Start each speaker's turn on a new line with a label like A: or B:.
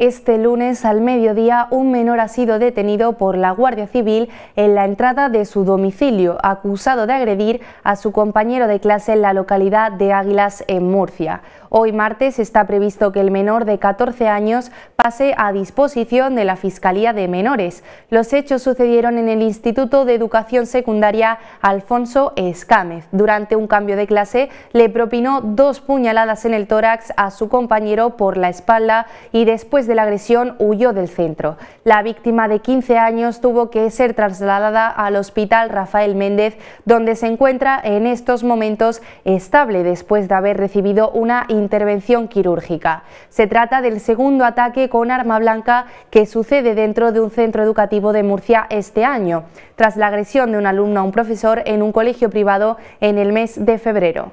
A: Este lunes al mediodía, un menor ha sido detenido por la Guardia Civil en la entrada de su domicilio, acusado de agredir a su compañero de clase en la localidad de Águilas, en Murcia. Hoy martes está previsto que el menor de 14 años pase a disposición de la Fiscalía de Menores. Los hechos sucedieron en el Instituto de Educación Secundaria Alfonso Escámez. Durante un cambio de clase le propinó dos puñaladas en el tórax a su compañero por la espalda y después de la agresión huyó del centro. La víctima de 15 años tuvo que ser trasladada al hospital Rafael Méndez, donde se encuentra en estos momentos estable después de haber recibido una intervención quirúrgica. Se trata del segundo ataque con arma blanca que sucede dentro de un centro educativo de Murcia este año, tras la agresión de un alumno a un profesor en un colegio privado en el mes de febrero.